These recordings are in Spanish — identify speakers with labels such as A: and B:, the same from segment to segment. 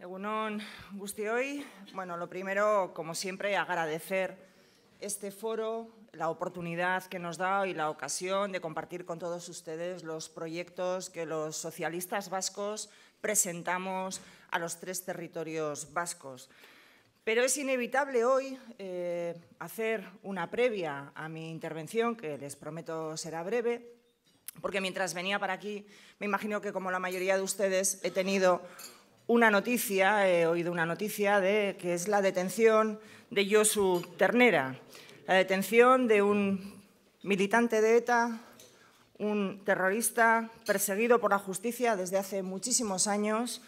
A: Egunon hoy. Bueno, lo primero, como siempre, agradecer este foro, la oportunidad que nos da y la ocasión de compartir con todos ustedes los proyectos que los socialistas vascos presentamos a los tres territorios vascos. Pero es inevitable hoy eh, hacer una previa a mi intervención, que les prometo será breve, porque mientras venía para aquí, me imagino que como la mayoría de ustedes he tenido una noticia, he oído una noticia de que es la detención de Josu Ternera, la detención de un militante de ETA, un terrorista perseguido por la justicia desde hace muchísimos años,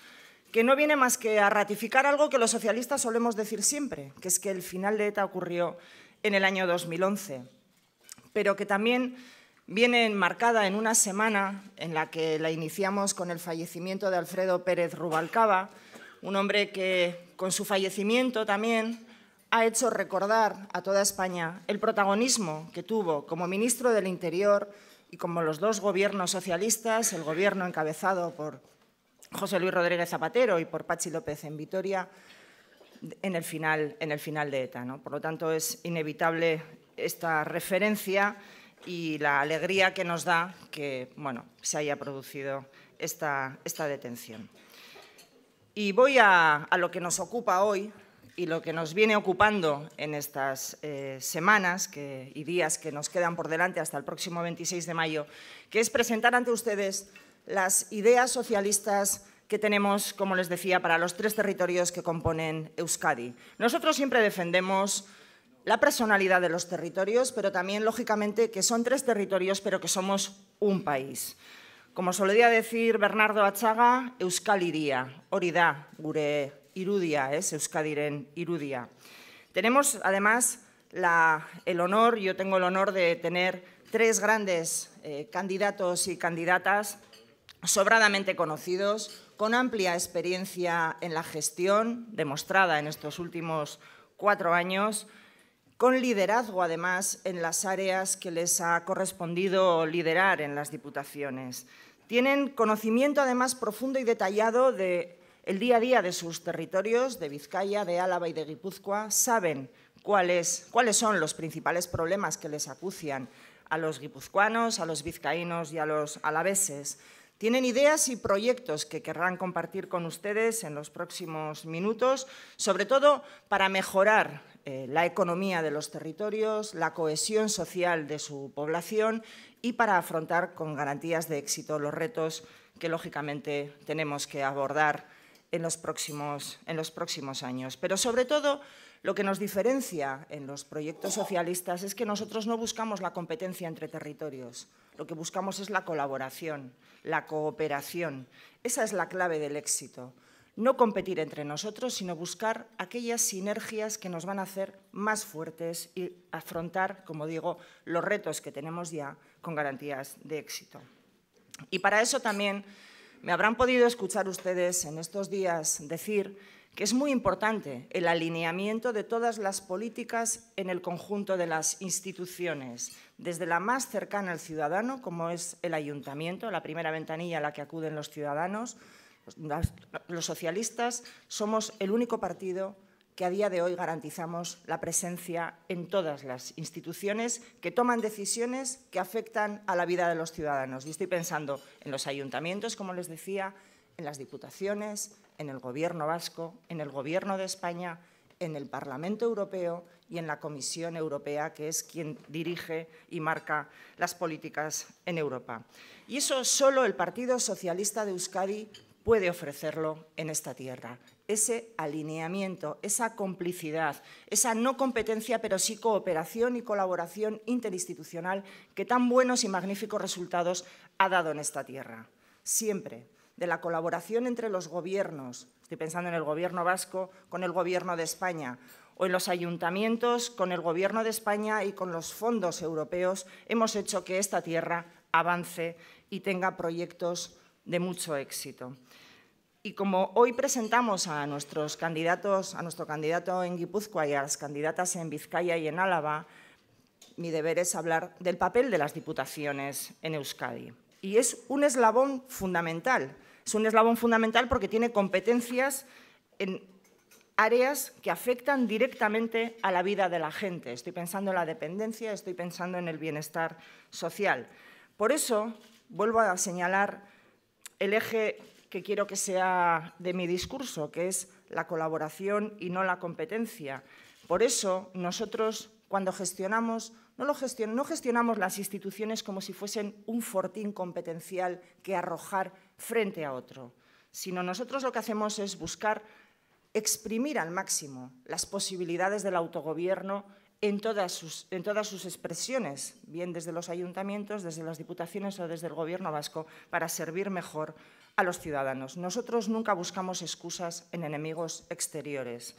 A: que no viene más que a ratificar algo que los socialistas solemos decir siempre, que es que el final de ETA ocurrió en el año 2011, pero que también viene marcada en una semana en la que la iniciamos con el fallecimiento de Alfredo Pérez Rubalcaba, un hombre que con su fallecimiento también ha hecho recordar a toda España el protagonismo que tuvo como ministro del Interior y como los dos gobiernos socialistas, el gobierno encabezado por José Luis Rodríguez Zapatero y por Pachi López en Vitoria, en el final, en el final de ETA. Por lo tanto, es inevitable esta referencia y la alegría que nos da que bueno, se haya producido esta, esta detención. Y voy a, lo que nos ocupa hoy y lo que nos viene ocupando en estas eh, semanas y días que nos quedan por delante hasta el próximo 26 de mayo, que es presentar ante ustedes las ideas socialistas que tenemos, como les decía, para los tres territorios que componen Euskadi. Nosotros siempre defendemos la personalidad de los territorios, pero también, lógicamente, que son tres territorios, pero que somos un país. Como solía decir Bernardo achaga Euskal Iría, orida gure irudia, es Euskadiren irudia. Tenemos, además, el honor, yo tengo el honor de tener tres grandes eh, candidatos y candidatas sobradamente conocidos, con amplia experiencia en la gestión, demostrada en estos últimos cuatro años, con liderazgo además en las áreas que les ha correspondido liderar en las diputaciones. Tienen conocimiento además profundo y detallado del día a día de sus territorios, de Vizcaya, de Álava y de Guipúzcoa, saben cuáles, cuáles son los principales problemas que les acucian a los guipuzcoanos, a los vizcaínos y a los alaveses. Tienen ideas y proyectos que querrán compartir con ustedes en los próximos minutos, sobre todo para mejorar eh, la economía de los territorios, la cohesión social de su población y para afrontar con garantías de éxito los retos que lógicamente tenemos que abordar en los próximos años. Pero sobre todo, lo que nos diferencia en los proyectos socialistas es que nosotros no buscamos la competencia entre territorios, lo que buscamos es la colaboración, la cooperación. Esa es la clave del éxito no competir entre nosotros, sino buscar aquellas sinergias que nos van a hacer más fuertes y afrontar, como digo, los retos que tenemos ya con garantías de éxito. Y para eso también me habrán podido escuchar ustedes en estos días decir que es muy importante el alineamiento de todas las políticas en el conjunto de las instituciones, desde la más cercana al ciudadano, como es el ayuntamiento, la primera ventanilla a la que acuden los ciudadanos, pues, los socialistas somos el único partido que a día de hoy garantizamos la presencia en todas las instituciones que toman decisiones que afectan a la vida de los ciudadanos. Y estoy pensando en los ayuntamientos, como les decía, en las diputaciones, en el Gobierno vasco, en el Gobierno de España, en el Parlamento Europeo y en la Comisión Europea, que es quien dirige y marca las políticas en Europa. Y eso solo el Partido Socialista de Euskadi puede ofrecerlo en esta tierra. Ese alineamiento, esa complicidad, esa no competencia, pero sí cooperación y colaboración interinstitucional que tan buenos y magníficos resultados ha dado en esta tierra. Siempre de la colaboración entre los gobiernos, estoy pensando en el gobierno vasco con el gobierno de España, o en los ayuntamientos con el gobierno de España y con los fondos europeos, hemos hecho que esta tierra avance y tenga proyectos de mucho éxito. Y como hoy presentamos a nuestros candidatos, a nuestro candidato en Guipúzcoa y a las candidatas en Vizcaya y en Álava, mi deber es hablar del papel de las diputaciones en Euskadi. Y es un eslabón fundamental. Es un eslabón fundamental porque tiene competencias en áreas que afectan directamente a la vida de la gente. Estoy pensando en la dependencia, estoy pensando en el bienestar social. Por eso, vuelvo a señalar el eje que quiero que sea de mi discurso, que es la colaboración y no la competencia. Por eso nosotros cuando gestionamos, no, gestionamos las instituciones como si fuesen un fortín competencial que arrojar frente a otro, sino nosotros lo que hacemos es buscar exprimir al máximo las posibilidades del autogobierno en todas, sus, en todas sus expresiones, bien desde los ayuntamientos, desde las diputaciones o desde el Gobierno vasco, para servir mejor a los ciudadanos. Nosotros nunca buscamos excusas en enemigos exteriores,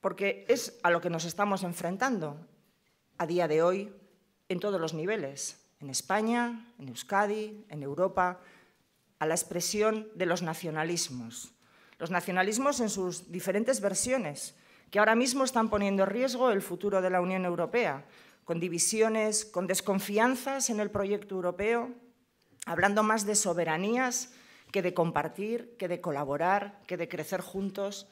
A: porque es a lo que nos estamos enfrentando a día de hoy en todos los niveles, en España, en Euskadi, en Europa, a la expresión de los nacionalismos. Los nacionalismos en sus diferentes versiones, que ahora mismo están poniendo en riesgo el futuro de la Unión Europea, con divisiones, con desconfianzas en el proyecto europeo, hablando más de soberanías que de compartir, que de colaborar, que de crecer juntos.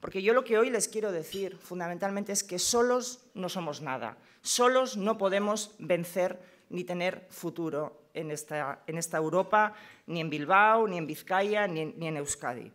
A: Porque yo lo que hoy les quiero decir fundamentalmente es que solos no somos nada, solos no podemos vencer ni tener futuro en esta, Europa, ni en Bilbao, ni en Vizcaya, ni en Euskadi.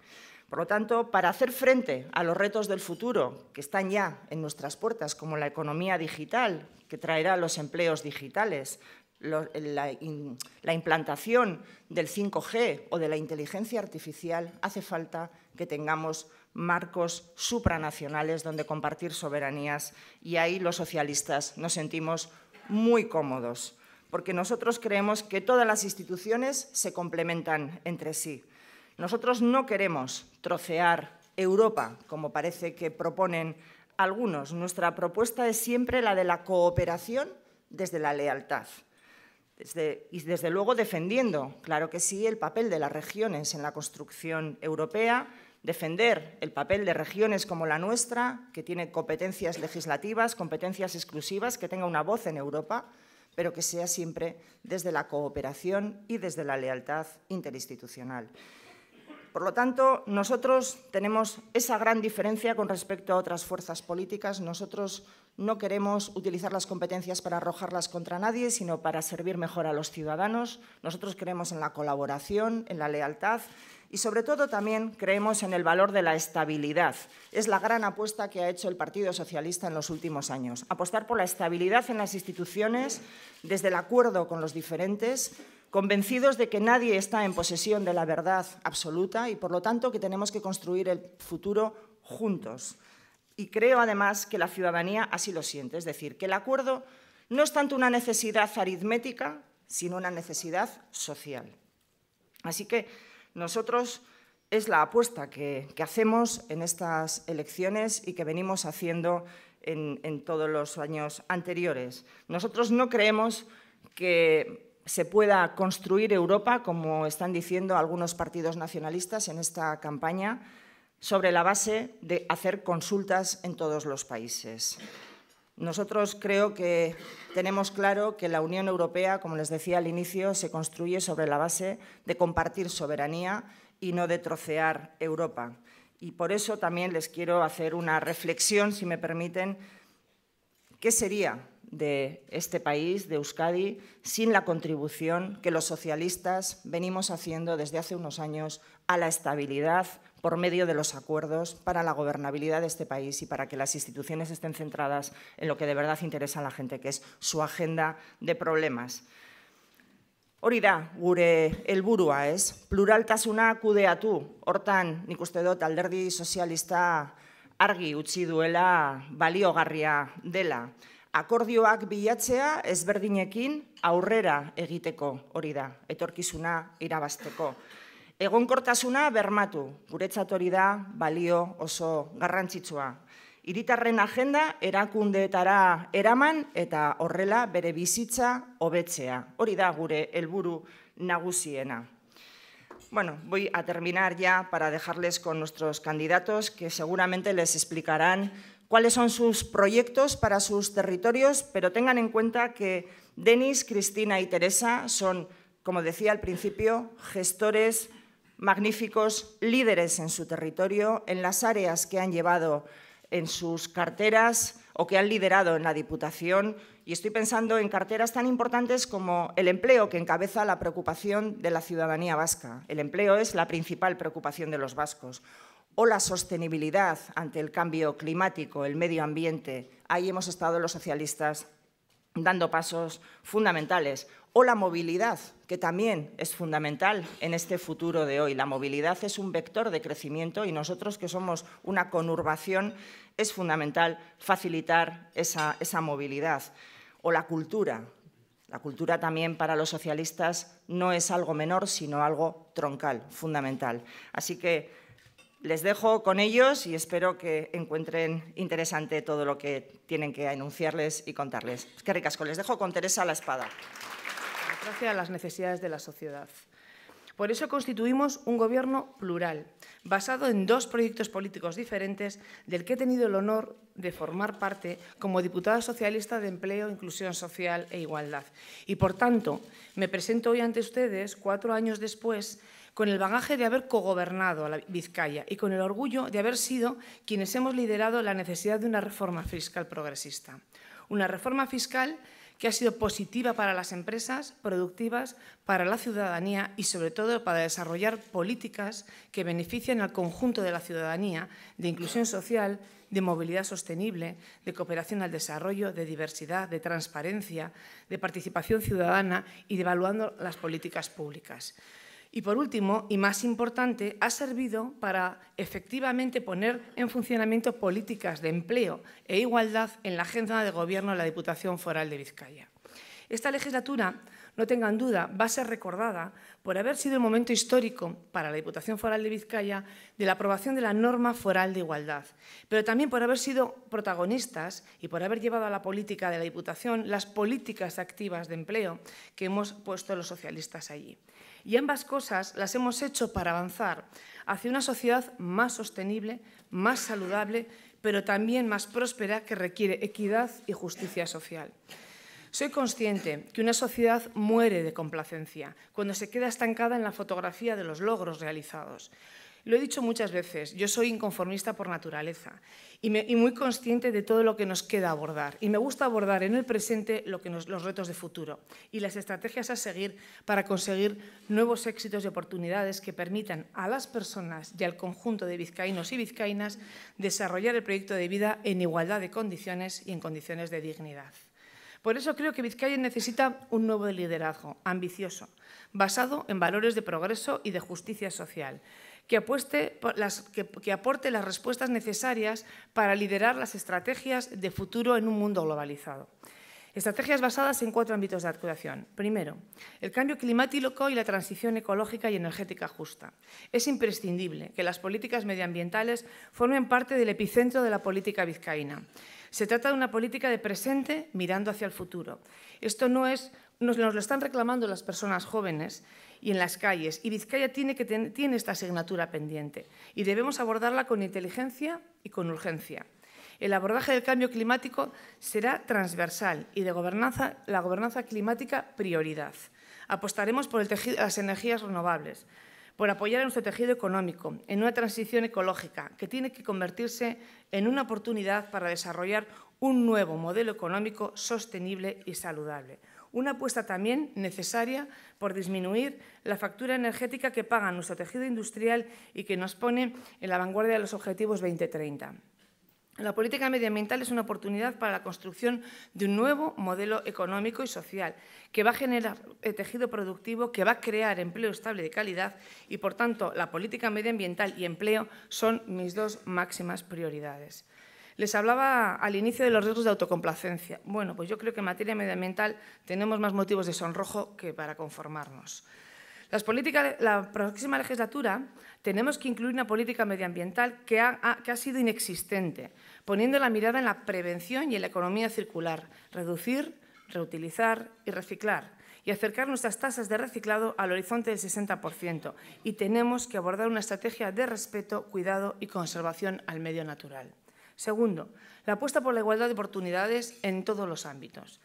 A: Por lo tanto, para hacer frente a los retos del futuro que están ya en nuestras puertas, como la economía digital, que traerá los empleos digitales, la implantación del 5G o de la inteligencia artificial, hace falta que tengamos marcos supranacionales donde compartir soberanías y ahí los socialistas nos sentimos muy cómodos, porque nosotros creemos que todas las instituciones se complementan entre sí. Nosotros no queremos trocear Europa, como parece que proponen algunos. Nuestra propuesta es siempre la de la cooperación desde la lealtad y desde luego defendiendo, claro que sí, el papel de las regiones en la construcción europea, defender el papel de regiones como la nuestra, que tiene competencias legislativas, competencias exclusivas, que tenga una voz en Europa, pero que sea siempre desde la cooperación y desde la lealtad interinstitucional. Por lo tanto, nosotros tenemos esa gran diferencia con respecto a otras fuerzas políticas. Nosotros no queremos utilizar las competencias para arrojarlas contra nadie, sino para servir mejor a los ciudadanos. Nosotros creemos en la colaboración, en la lealtad y sobre todo también creemos en el valor de la estabilidad. Es la gran apuesta que ha hecho el Partido Socialista en los últimos años. Apostar por la estabilidad en las instituciones, desde el acuerdo con los diferentes, convencidos de que nadie está en posesión de la verdad absoluta y por lo tanto que tenemos que construir el futuro juntos. Y creo, además, que la ciudadanía así lo siente, es decir, que el acuerdo no es tanto una necesidad aritmética, sino una necesidad social. Así que nosotros es la apuesta que, hacemos en estas elecciones y que venimos haciendo en todos los años anteriores. Nosotros no creemos que se pueda construir Europa, como están diciendo algunos partidos nacionalistas en esta campaña, sobre la base de hacer consultas en todos los países. Nosotros creo que tenemos claro que la Unión Europea, como les decía al inicio, se construye sobre la base de compartir soberanía y no de trocear Europa. Y por eso también les quiero hacer una reflexión, si me permiten, ¿qué sería de este país, de Euskadi, sin la contribución que los socialistas venimos haciendo desde hace unos años a la estabilidad por medio de los acuerdos para la gobernabilidad de este país y para que las instituciones estén centradas en lo que de verdad interesa a la gente, que es su agenda de problemas. Hori da, gure helburua ez, pluraltasuna kudeatu, hortan nik uste dut alderdi sozialista argi utzi duela baliogarria dela. Akordioak bilatzea ezberdinekin aurrera egiteko hori da, etorkizuna irabazteko. cortasuna, bermatu, guretzat hori da balio oso irita Hiritarren agenda erakundeetara eraman eta orrela bere bizitza hobetzea. Hori da gure nagusiena. Bueno, voy a terminar ya para dejarles con nuestros candidatos que seguramente les explicarán cuáles son sus proyectos para sus territorios, pero tengan en cuenta que Denis, Cristina y Teresa son, como decía al principio, gestores magníficos líderes en su territorio, en las áreas que han llevado en sus carteras o que han liderado en la Diputación. Y estoy pensando en carteras tan importantes como el empleo, que encabeza la preocupación de la ciudadanía vasca. El empleo es la principal preocupación de los vascos. O la sostenibilidad ante el cambio climático, el medio ambiente. Ahí hemos estado los socialistas dando pasos fundamentales o la movilidad, que también es fundamental en este futuro de hoy. La movilidad es un vector de crecimiento y nosotros que somos una conurbación es fundamental facilitar esa, movilidad. O la cultura. La cultura también para los socialistas no es algo menor, sino algo troncal, fundamental. Así que les dejo con ellos y espero que encuentren interesante todo lo que tienen que anunciarles y contarles. Qué que ricasco, les dejo con Teresa La Espada.
B: Gracias a las necesidades de la sociedad. Por eso constituimos un gobierno plural, basado en dos proyectos políticos diferentes del que he tenido el honor de formar parte como diputada socialista de Empleo, Inclusión Social e Igualdad. Y por tanto, me presento hoy ante ustedes, cuatro años después, con el bagaje de haber cogobernado a la Vizcaya y con el orgullo de haber sido quienes hemos liderado la necesidad de una reforma fiscal progresista. Una reforma fiscal que ha sido positiva para las empresas, productivas, para la ciudadanía y sobre todo para desarrollar políticas que beneficien al conjunto de la ciudadanía de inclusión social, de movilidad sostenible, de cooperación al desarrollo, de diversidad, de transparencia, de participación ciudadana y de evaluando las políticas públicas. Y por último, y más importante, ha servido para efectivamente poner en funcionamiento políticas de empleo e igualdad en la agenda de gobierno de la Diputación Foral de Vizcaya. Esta legislatura, no tengan duda, va a ser recordada por haber sido un momento histórico para la Diputación Foral de Vizcaya de la aprobación de la norma foral de igualdad, pero también por haber sido protagonistas y por haber llevado a la política de la Diputación las políticas activas de empleo que hemos puesto los socialistas allí. Y ambas cosas las hemos hecho para avanzar hacia una sociedad más sostenible, más saludable, pero también más próspera que requiere equidad y justicia social. Soy consciente que una sociedad muere de complacencia cuando se queda estancada en la fotografía de los logros realizados. Lo he dicho muchas veces, yo soy inconformista por naturaleza y, muy consciente de todo lo que nos queda abordar. Y me gusta abordar en el presente los retos de futuro y las estrategias a seguir para conseguir nuevos éxitos y oportunidades que permitan a las personas y al conjunto de vizcaínos y vizcaínas desarrollar el proyecto de vida en igualdad de condiciones y en condiciones de dignidad. Por eso creo que Vizcaya necesita un nuevo liderazgo ambicioso, basado en valores de progreso y de justicia social que, apueste aporte las respuestas necesarias para liderar las estrategias de futuro en un mundo globalizado. Estrategias basadas en cuatro ámbitos de actuación. Primero, el cambio climático y la transición ecológica y energética justa. Es imprescindible que las políticas medioambientales formen parte del epicentro de la política vizcaína. Se trata de una política de presente mirando hacia el futuro. Esto no es nos, lo están reclamando las personas jóvenes y en las calles. Y Vizcaya tiene, esta asignatura pendiente y debemos abordarla con inteligencia y con urgencia. El abordaje del cambio climático será transversal y de la gobernanza climática prioridad. Apostaremos por las energías renovables, por apoyar nuestro tejido económico en una transición ecológica que tiene que convertirse en una oportunidad para desarrollar un nuevo modelo económico sostenible y saludable. Una apuesta también necesaria por disminuir la factura energética que paga nuestro tejido industrial y que nos pone en la vanguardia de los objetivos 2030. La política medioambiental es una oportunidad para la construcción de un nuevo modelo económico y social que va a generar tejido productivo, que va a crear empleo estable de calidad y, por tanto, la política medioambiental y empleo son mis dos máximas prioridades. Les hablaba al inicio de los riesgos de autocomplacencia. Bueno, pues yo creo que en materia medioambiental tenemos más motivos de sonrojo que para conformarnos. Las la próxima legislatura tenemos que incluir una política medioambiental que ha, que ha sido inexistente, poniendo la mirada en la prevención y en la economía circular, reducir, reutilizar y reciclar y acercar nuestras tasas de reciclado al horizonte del 60% y tenemos que abordar una estrategia de respeto, cuidado y conservación al medio natural. Segundo, la apuesta por la igualdad de oportunidades en todos los ámbitos.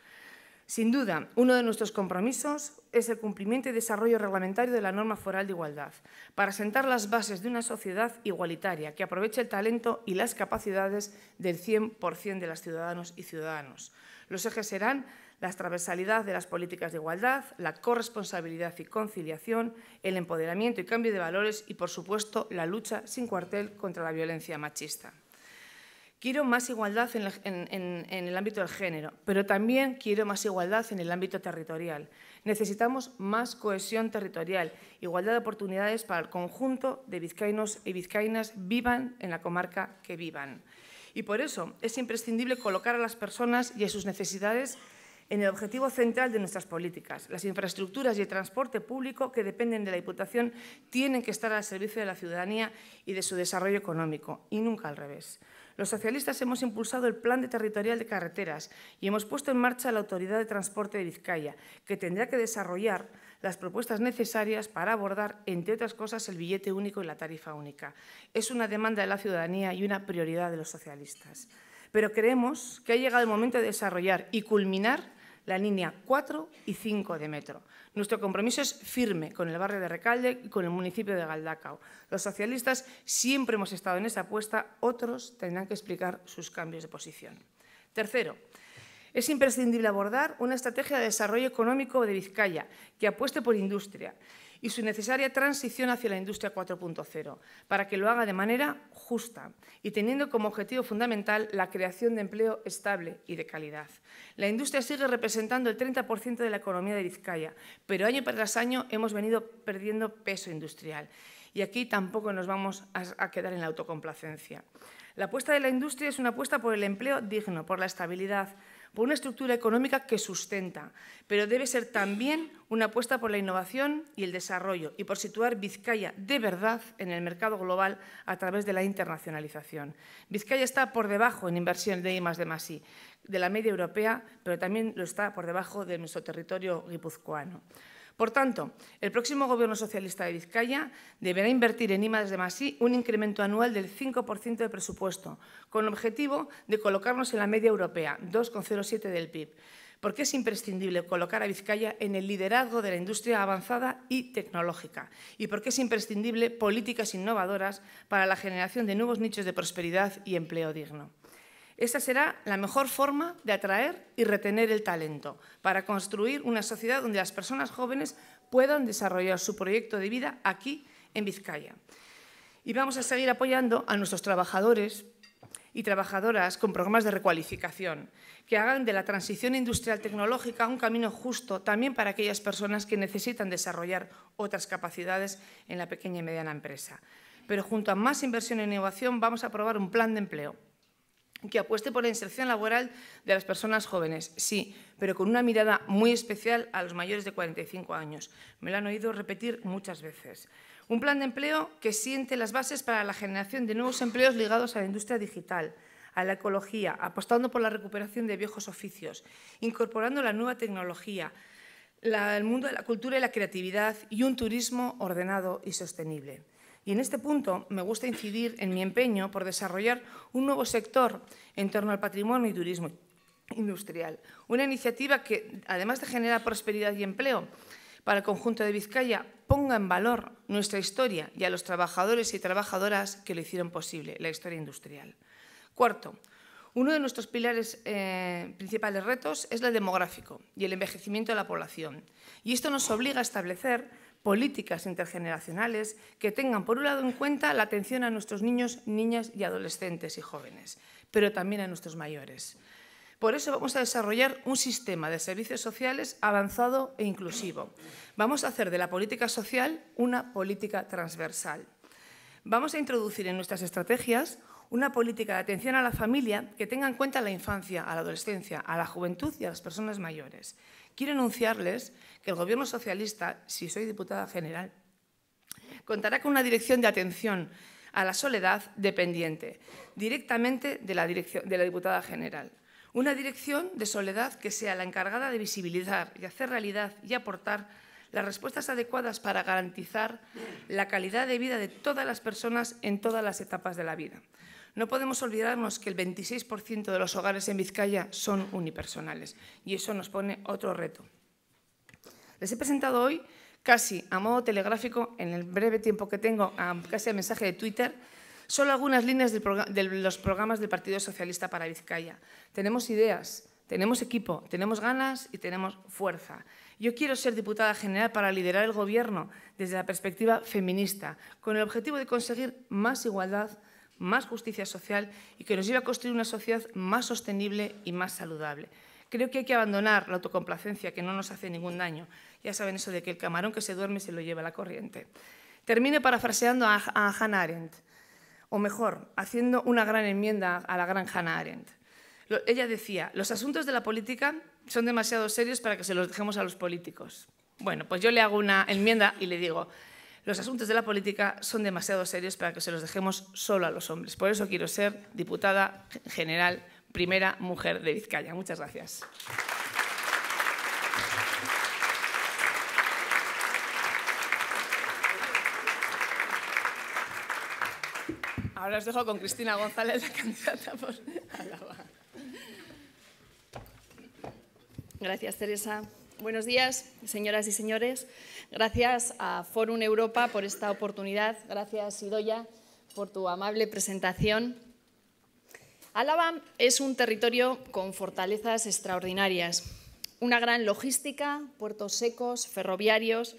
B: Sin duda, uno de nuestros compromisos es el cumplimiento y desarrollo reglamentario de la norma foral de igualdad, para sentar las bases de una sociedad igualitaria que aproveche el talento y las capacidades del 100% de las ciudadanos y ciudadanos. Los ejes serán la transversalidad de las políticas de igualdad, la corresponsabilidad y conciliación, el empoderamiento y cambio de valores y, por supuesto, la lucha sin cuartel contra la violencia machista. Quiero más igualdad en, el ámbito del género, pero también quiero más igualdad en el ámbito territorial. Necesitamos más cohesión territorial, igualdad de oportunidades para el conjunto de vizcaínos y vizcaínas vivan en la comarca que vivan. Y por eso es imprescindible colocar a las personas y a sus necesidades en el objetivo central de nuestras políticas. Las infraestructuras y el transporte público que dependen de la Diputación tienen que estar al servicio de la ciudadanía y de su desarrollo económico, y nunca al revés. Los socialistas hemos impulsado el Plan de Territorial de Carreteras y hemos puesto en marcha la Autoridad de Transporte de Vizcaya, que tendrá que desarrollar las propuestas necesarias para abordar, entre otras cosas, el billete único y la tarifa única. Es una demanda de la ciudadanía y una prioridad de los socialistas. Pero creemos que ha llegado el momento de desarrollar y culminar la línea 4 y 5 de metro, nuestro compromiso es firme con el barrio de Recalde y con el municipio de Galdacao. Los socialistas siempre hemos estado en esa apuesta, otros tendrán que explicar sus cambios de posición. Tercero, es imprescindible abordar una estrategia de desarrollo económico de Vizcaya que apueste por industria y su necesaria transición hacia la industria 4.0, para que lo haga de manera justa y teniendo como objetivo fundamental la creación de empleo estable y de calidad. La industria sigue representando el 30% de la economía de Vizcaya, pero año tras año hemos venido perdiendo peso industrial y aquí tampoco nos vamos a, quedar en la autocomplacencia. La apuesta de la industria es una apuesta por el empleo digno, por la estabilidad, por una estructura económica que sustenta, pero debe ser también una apuesta por la innovación y el desarrollo y por situar Vizcaya de verdad en el mercado global a través de la internacionalización. Vizcaya está por debajo en inversión de I de de la media europea, pero también lo está por debajo de nuestro territorio guipuzcoano. Por tanto, el próximo Gobierno Socialista de Vizcaya deberá invertir en IMAX de Masí un incremento anual del 5% de presupuesto, con el objetivo de colocarnos en la media europea, 2,07 del PIB, porque es imprescindible colocar a Vizcaya en el liderazgo de la industria avanzada y tecnológica, y porque es imprescindible políticas innovadoras para la generación de nuevos nichos de prosperidad y empleo digno. Esa será la mejor forma de atraer y retener el talento para construir una sociedad donde las personas jóvenes puedan desarrollar su proyecto de vida aquí en Vizcaya. Y vamos a seguir apoyando a nuestros trabajadores y trabajadoras con programas de recualificación que hagan de la transición industrial tecnológica un camino justo también para aquellas personas que necesitan desarrollar otras capacidades en la pequeña y mediana empresa. Pero junto a más inversión en innovación vamos a aprobar un plan de empleo que apueste por la inserción laboral de las personas jóvenes, sí, pero con una mirada muy especial a los mayores de 45 años. Me lo han oído repetir muchas veces. Un plan de empleo que siente las bases para la generación de nuevos empleos ligados a la industria digital, a la ecología, apostando por la recuperación de viejos oficios, incorporando la nueva tecnología, el mundo de la cultura y la creatividad y un turismo ordenado y sostenible. Y en este punto me gusta incidir en mi empeño por desarrollar un nuevo sector en torno al patrimonio y turismo industrial. Una iniciativa que, además de generar prosperidad y empleo para el conjunto de Vizcaya, ponga en valor nuestra historia y a los trabajadores y trabajadoras que lo hicieron posible, la historia industrial. Cuarto, uno de nuestros pilares eh, principales retos es el demográfico y el envejecimiento de la población. Y esto nos obliga a establecer políticas intergeneracionales que tengan, por un lado, en cuenta la atención a nuestros niños, niñas y adolescentes y jóvenes, pero también a nuestros mayores. Por eso vamos a desarrollar un sistema de servicios sociales avanzado e inclusivo. Vamos a hacer de la política social una política transversal. Vamos a introducir en nuestras estrategias una política de atención a la familia que tenga en cuenta la infancia, a la adolescencia, a la juventud y a las personas mayores quiero anunciarles que el Gobierno socialista, si soy diputada general, contará con una dirección de atención a la soledad dependiente, directamente de la, de la diputada general. Una dirección de soledad que sea la encargada de visibilizar y hacer realidad y aportar las respuestas adecuadas para garantizar la calidad de vida de todas las personas en todas las etapas de la vida. No podemos olvidarnos que el 26% de los hogares en Vizcaya son unipersonales y eso nos pone otro reto. Les he presentado hoy, casi a modo telegráfico, en el breve tiempo que tengo, casi a mensaje de Twitter, solo algunas líneas de los programas del Partido Socialista para Vizcaya. Tenemos ideas, tenemos equipo, tenemos ganas y tenemos fuerza. Yo quiero ser diputada general para liderar el Gobierno desde la perspectiva feminista, con el objetivo de conseguir más igualdad, más justicia social y que nos lleve a construir una sociedad más sostenible y más saludable. Creo que hay que abandonar la autocomplacencia que no nos hace ningún daño. Ya saben eso de que el camarón que se duerme se lo lleva a la corriente. Termino parafraseando a, Hannah Arendt, o mejor, haciendo una gran enmienda a la gran Hannah Arendt. ella decía, los asuntos de la política son demasiado serios para que se los dejemos a los políticos. Bueno, pues yo le hago una enmienda y le digo, los asuntos de la política son demasiado serios para que se los dejemos solo a los hombres. Por eso quiero ser diputada general, primera mujer de Vizcaya. Muchas gracias. Ahora os dejo con Cristina González, la candidata por
C: Gracias, Teresa. Buenos días, señoras y señores. Gracias a Forum Europa por esta oportunidad. Gracias, Idoya, por tu amable presentación. Álava es un territorio con fortalezas extraordinarias, una gran logística, puertos secos, ferroviarios,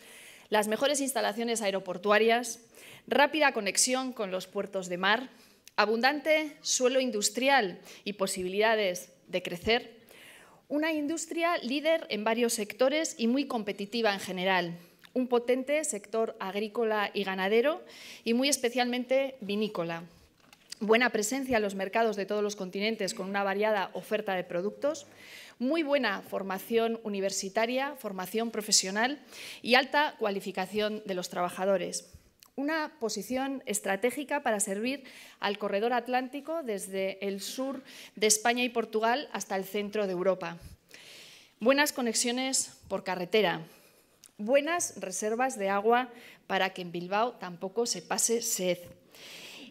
C: las mejores instalaciones aeroportuarias, rápida conexión con los puertos de mar, abundante suelo industrial y posibilidades de crecer una industria líder en varios sectores y muy competitiva en general. Un potente sector agrícola y ganadero y muy especialmente vinícola. Buena presencia en los mercados de todos los continentes con una variada oferta de productos. Muy buena formación universitaria, formación profesional y alta cualificación de los trabajadores una posición estratégica para servir al corredor atlántico desde el sur de España y Portugal hasta el centro de Europa. Buenas conexiones por carretera, buenas reservas de agua para que en Bilbao tampoco se pase sed.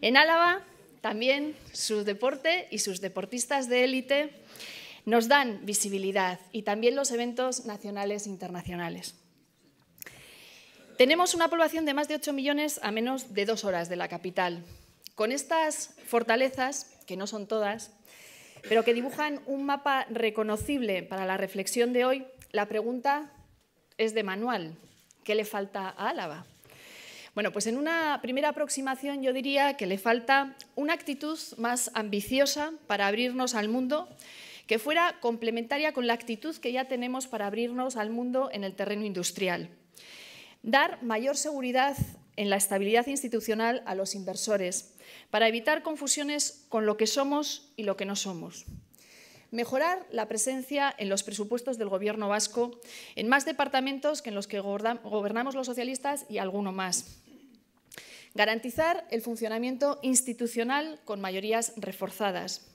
C: En Álava también su deporte y sus deportistas de élite nos dan visibilidad y también los eventos nacionales e internacionales. Tenemos una población de más de 8 millones a menos de dos horas de la capital. Con estas fortalezas, que no son todas, pero que dibujan un mapa reconocible para la reflexión de hoy, la pregunta es de manual. ¿Qué le falta a Álava? Bueno, pues en una primera aproximación yo diría que le falta una actitud más ambiciosa para abrirnos al mundo, que fuera complementaria con la actitud que ya tenemos para abrirnos al mundo en el terreno industrial. Dar mayor seguridad en la estabilidad institucional a los inversores, para evitar confusiones con lo que somos y lo que no somos. Mejorar la presencia en los presupuestos del Gobierno vasco, en más departamentos que en los que gobernamos los socialistas y alguno más. Garantizar el funcionamiento institucional con mayorías reforzadas.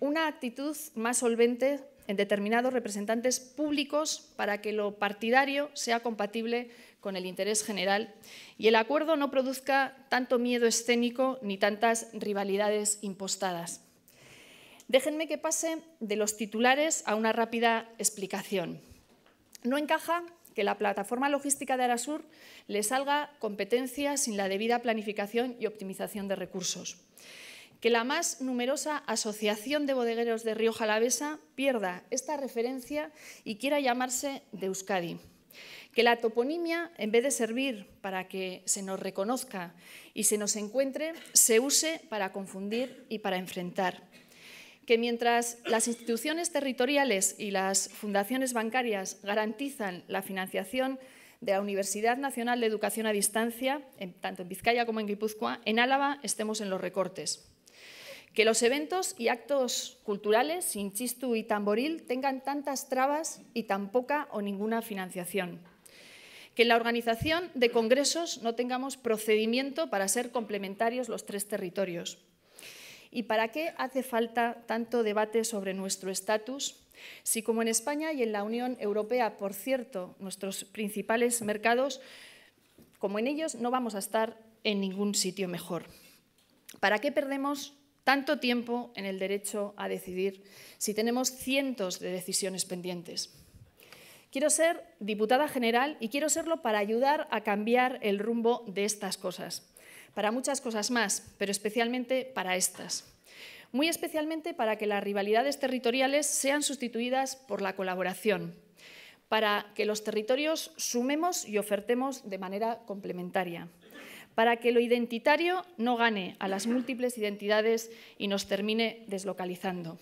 C: Una actitud más solvente en determinados representantes públicos para que lo partidario sea compatible con el interés general y el acuerdo no produzca tanto miedo escénico ni tantas rivalidades impostadas. Déjenme que pase de los titulares a una rápida explicación. No encaja que la plataforma logística de Arasur le salga competencia sin la debida planificación y optimización de recursos. Que la más numerosa asociación de bodegueros de Río Jalavesa pierda esta referencia y quiera llamarse de Euskadi que la toponimia, en vez de servir para que se nos reconozca y se nos encuentre, se use para confundir y para enfrentar. Que mientras las instituciones territoriales y las fundaciones bancarias garantizan la financiación de la Universidad Nacional de Educación a Distancia, tanto en Vizcaya como en Guipúzcoa, en Álava estemos en los recortes. Que los eventos y actos culturales, sin chistu y tamboril, tengan tantas trabas y tan poca o ninguna financiación que en la organización de congresos no tengamos procedimiento para ser complementarios los tres territorios. ¿Y para qué hace falta tanto debate sobre nuestro estatus? Si como en España y en la Unión Europea, por cierto, nuestros principales mercados, como en ellos, no vamos a estar en ningún sitio mejor. ¿Para qué perdemos tanto tiempo en el derecho a decidir si tenemos cientos de decisiones pendientes? Quiero ser diputada general y quiero serlo para ayudar a cambiar el rumbo de estas cosas, para muchas cosas más, pero especialmente para estas. Muy especialmente para que las rivalidades territoriales sean sustituidas por la colaboración, para que los territorios sumemos y ofertemos de manera complementaria, para que lo identitario no gane a las múltiples identidades y nos termine deslocalizando,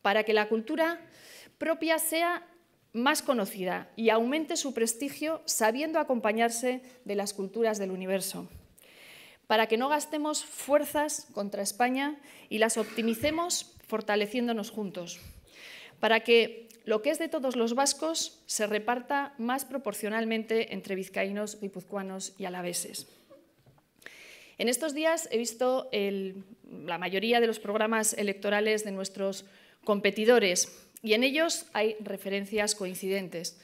C: para que la cultura propia sea más conocida y aumente su prestigio sabiendo acompañarse de las culturas del universo, para que no gastemos fuerzas contra España y las optimicemos fortaleciéndonos juntos, para que lo que es de todos los vascos se reparta más proporcionalmente entre vizcaínos, guipuzcoanos y alaveses. En estos días he visto la mayoría de los programas electorales de nuestros competidores y en ellos hay referencias coincidentes.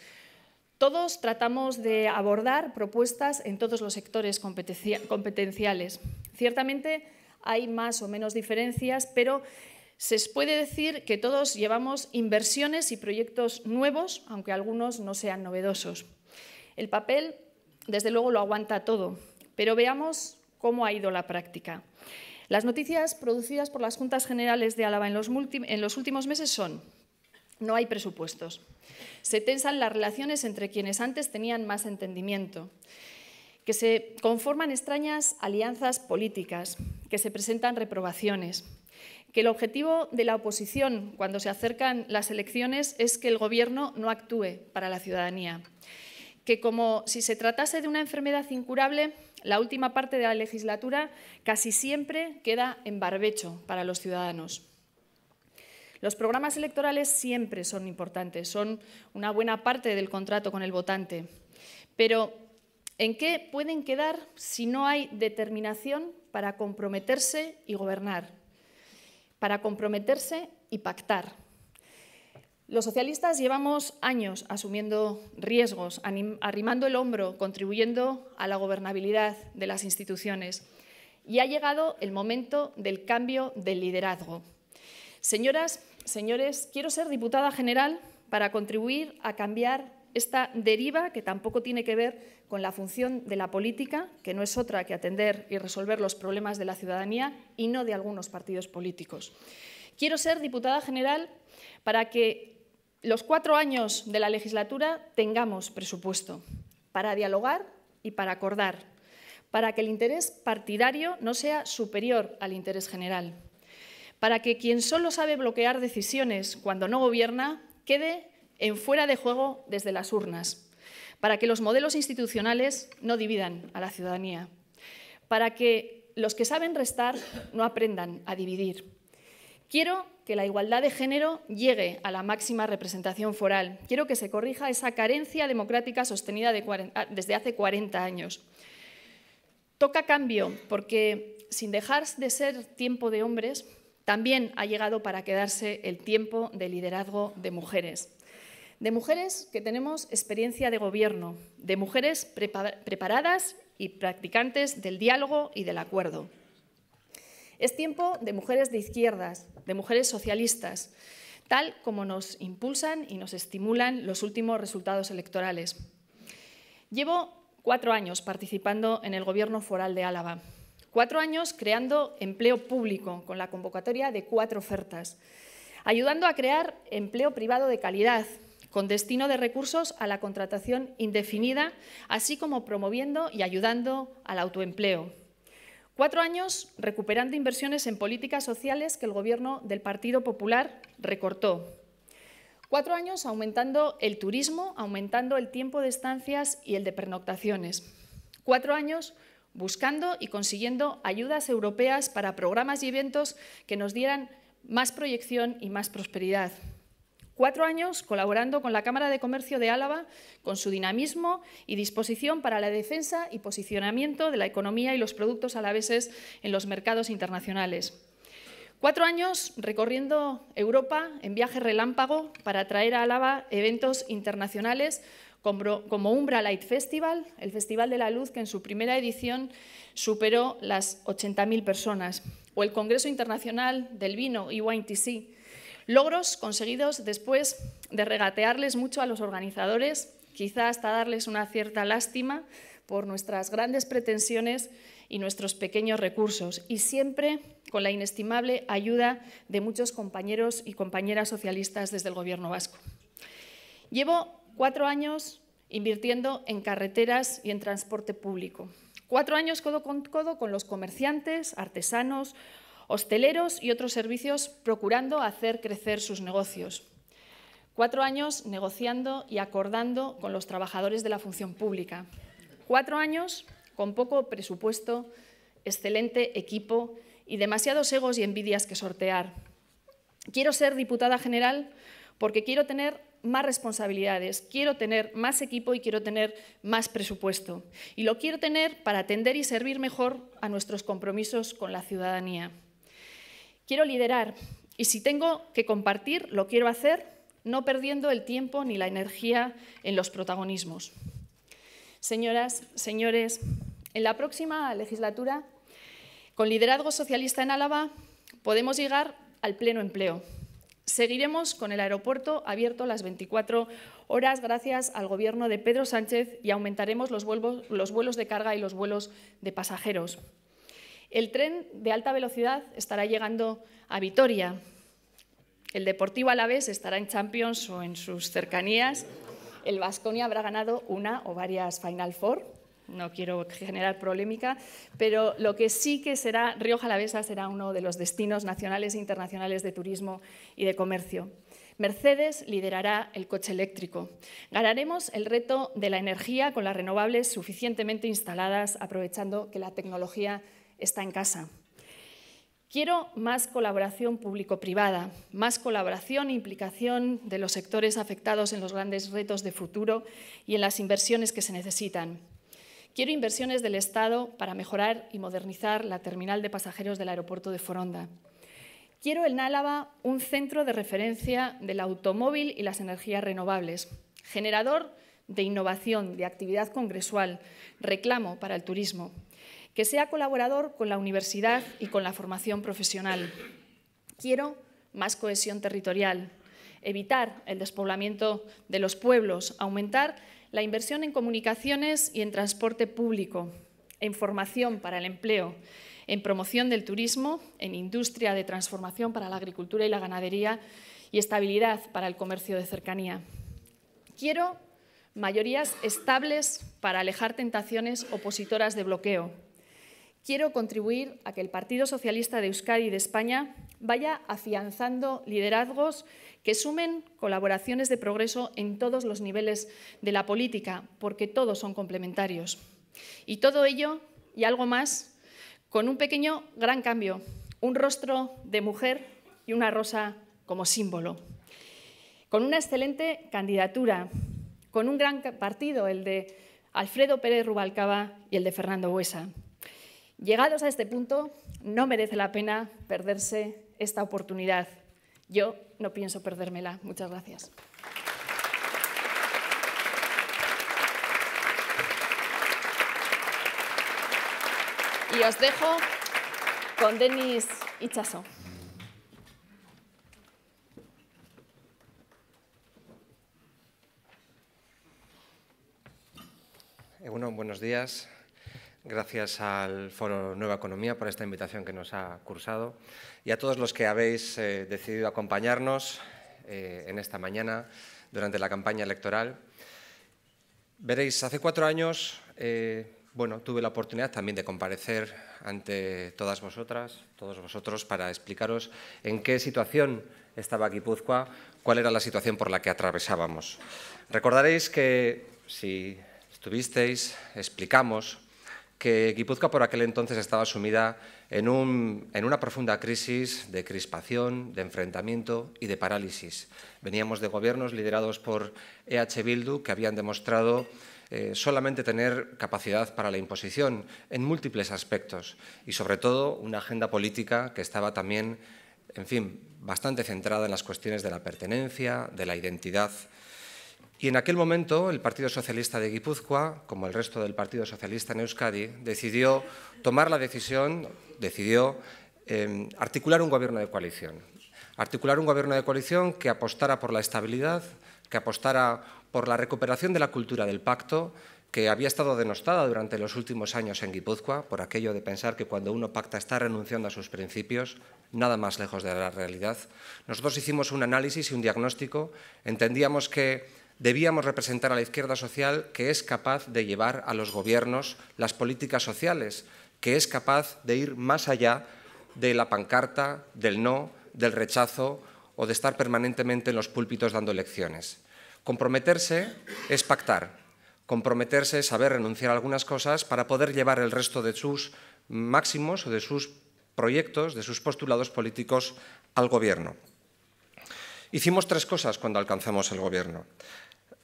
C: Todos tratamos de abordar propuestas en todos los sectores competenciales. Ciertamente hay más o menos diferencias, pero se puede decir que todos llevamos inversiones y proyectos nuevos, aunque algunos no sean novedosos. El papel, desde luego, lo aguanta todo, pero veamos cómo ha ido la práctica. Las noticias producidas por las Juntas Generales de Álava en los, en los últimos meses son no hay presupuestos. Se tensan las relaciones entre quienes antes tenían más entendimiento, que se conforman extrañas alianzas políticas, que se presentan reprobaciones, que el objetivo de la oposición cuando se acercan las elecciones es que el Gobierno no actúe para la ciudadanía, que como si se tratase de una enfermedad incurable, la última parte de la legislatura casi siempre queda en barbecho para los ciudadanos. Los programas electorales siempre son importantes, son una buena parte del contrato con el votante. Pero, ¿en qué pueden quedar si no hay determinación para comprometerse y gobernar? Para comprometerse y pactar. Los socialistas llevamos años asumiendo riesgos, arrimando el hombro, contribuyendo a la gobernabilidad de las instituciones. Y ha llegado el momento del cambio del liderazgo. Señoras señores, quiero ser diputada general para contribuir a cambiar esta deriva que tampoco tiene que ver con la función de la política, que no es otra que atender y resolver los problemas de la ciudadanía y no de algunos partidos políticos. Quiero ser diputada general para que los cuatro años de la legislatura tengamos presupuesto, para dialogar y para acordar, para que el interés partidario no sea superior al interés general, para que quien solo sabe bloquear decisiones cuando no gobierna quede en fuera de juego desde las urnas, para que los modelos institucionales no dividan a la ciudadanía, para que los que saben restar no aprendan a dividir. Quiero que la igualdad de género llegue a la máxima representación foral. Quiero que se corrija esa carencia democrática sostenida ah, desde hace 40 años. Toca cambio, porque sin dejar de ser tiempo de hombres, también ha llegado para quedarse el tiempo de liderazgo de mujeres. De mujeres que tenemos experiencia de gobierno, de mujeres preparadas y practicantes del diálogo y del acuerdo. Es tiempo de mujeres de izquierdas, de mujeres socialistas, tal como nos impulsan y nos estimulan los últimos resultados electorales. Llevo cuatro años participando en el Gobierno Foral de Álava Cuatro años creando empleo público con la convocatoria de cuatro ofertas, ayudando a crear empleo privado de calidad con destino de recursos a la contratación indefinida, así como promoviendo y ayudando al autoempleo. Cuatro años recuperando inversiones en políticas sociales que el Gobierno del Partido Popular recortó. Cuatro años aumentando el turismo, aumentando el tiempo de estancias y el de pernoctaciones. Cuatro años buscando y consiguiendo ayudas europeas para programas y eventos que nos dieran más proyección y más prosperidad. Cuatro años colaborando con la Cámara de Comercio de Álava, con su dinamismo y disposición para la defensa y posicionamiento de la economía y los productos alaveses en los mercados internacionales. Cuatro años recorriendo Europa en viaje relámpago para traer a Álava eventos internacionales como, Umbra Light Festival, el Festival de la Luz que en su primera edición superó las 80.000 personas, o el Congreso Internacional del Vino, e y EYTC, logros conseguidos después de regatearles mucho a los organizadores, quizá hasta darles una cierta lástima por nuestras grandes pretensiones y nuestros pequeños recursos, y siempre con la inestimable ayuda de muchos compañeros y compañeras socialistas desde el Gobierno vasco. Llevo Cuatro años invirtiendo en carreteras y en transporte público. Cuatro años codo con codo con los comerciantes, artesanos, hosteleros y otros servicios procurando hacer crecer sus negocios. Cuatro años negociando y acordando con los trabajadores de la función pública. Cuatro años con poco presupuesto, excelente equipo y demasiados egos y envidias que sortear. Quiero ser diputada general porque quiero tener más responsabilidades, quiero tener más equipo y quiero tener más presupuesto. Y lo quiero tener para atender y servir mejor a nuestros compromisos con la ciudadanía. Quiero liderar y si tengo que compartir, lo quiero hacer no perdiendo el tiempo ni la energía en los protagonismos. Señoras, señores, en la próxima legislatura, con liderazgo socialista en Álava, podemos llegar al pleno empleo. Seguiremos con el aeropuerto abierto las 24 horas gracias al Gobierno de Pedro Sánchez y aumentaremos los vuelos, los vuelos de carga y los vuelos de pasajeros. El tren de alta velocidad estará llegando a Vitoria. El Deportivo Alavés estará en Champions o en sus cercanías. El Vasconia habrá ganado una o varias Final Four no quiero generar polémica, pero lo que sí que será, Río Jalavesa será uno de los destinos nacionales e internacionales de turismo y de comercio. Mercedes liderará el coche eléctrico. Ganaremos el reto de la energía con las renovables suficientemente instaladas, aprovechando que la tecnología está en casa. Quiero más colaboración público-privada, más colaboración e implicación de los sectores afectados en los grandes retos de futuro y en las inversiones que se necesitan. Quiero inversiones del Estado para mejorar y modernizar la terminal de pasajeros del aeropuerto de Foronda. Quiero el Álava un centro de referencia del automóvil y las energías renovables, generador de innovación, de actividad congresual, reclamo para el turismo, que sea colaborador con la universidad y con la formación profesional. Quiero más cohesión territorial, evitar el despoblamiento de los pueblos, aumentar la inversión en comunicaciones y en transporte público, en formación para el empleo, en promoción del turismo, en industria de transformación para la agricultura y la ganadería y estabilidad para el comercio de cercanía. Quiero mayorías estables para alejar tentaciones opositoras de bloqueo. Quiero contribuir a que el Partido Socialista de Euskadi y de España vaya afianzando liderazgos que sumen colaboraciones de progreso en todos los niveles de la política, porque todos son complementarios. Y todo ello, y algo más, con un pequeño gran cambio, un rostro de mujer y una rosa como símbolo. Con una excelente candidatura, con un gran partido, el de Alfredo Pérez Rubalcaba y el de Fernando Huesa. Llegados a este punto, no merece la pena perderse esta oportunidad. Yo no pienso perdérmela. Muchas gracias. Y os dejo con Denis Ichaso.
D: Bueno, buenos días gracias al Foro Nueva Economía por esta invitación que nos ha cursado y a todos los que habéis eh, decidido acompañarnos eh, en esta mañana durante la campaña electoral. Veréis, hace cuatro años eh, bueno, tuve la oportunidad también de comparecer ante todas vosotras, todos vosotros, para explicaros en qué situación estaba Guipúzcoa, cuál era la situación por la que atravesábamos. Recordaréis que si estuvisteis, explicamos que Guipúzcoa por aquel entonces estaba sumida en, una profunda crisis de crispación, de enfrentamiento y de parálisis. Veníamos de gobiernos liderados por EH Bildu que habían demostrado eh, solamente tener capacidad para la imposición en múltiples aspectos y sobre todo una agenda política que estaba también, en fin, bastante centrada en las cuestiones de la pertenencia, de la identidad y en aquel momento el Partido Socialista de Guipúzcoa, como el resto del Partido Socialista en Euskadi, decidió tomar la decisión, decidió em, articular un gobierno de coalición. Articular un gobierno de coalición que apostara por la estabilidad, que apostara por la recuperación de la cultura del pacto, que había estado denostada durante los últimos años en Guipúzcoa por aquello de pensar que cuando uno pacta está renunciando a sus principios, nada más lejos de la realidad. Nosotros hicimos un análisis y un diagnóstico, entendíamos que debíamos representar a la izquierda social que es capaz de llevar a los gobiernos las políticas sociales, que es capaz de ir más allá de la pancarta, del no, del rechazo o de estar permanentemente en los púlpitos dando lecciones. Comprometerse es pactar, comprometerse es saber renunciar a algunas cosas para poder llevar el resto de sus máximos o de sus proyectos, de sus postulados políticos al gobierno. Hicimos tres cosas cuando alcanzamos el gobierno.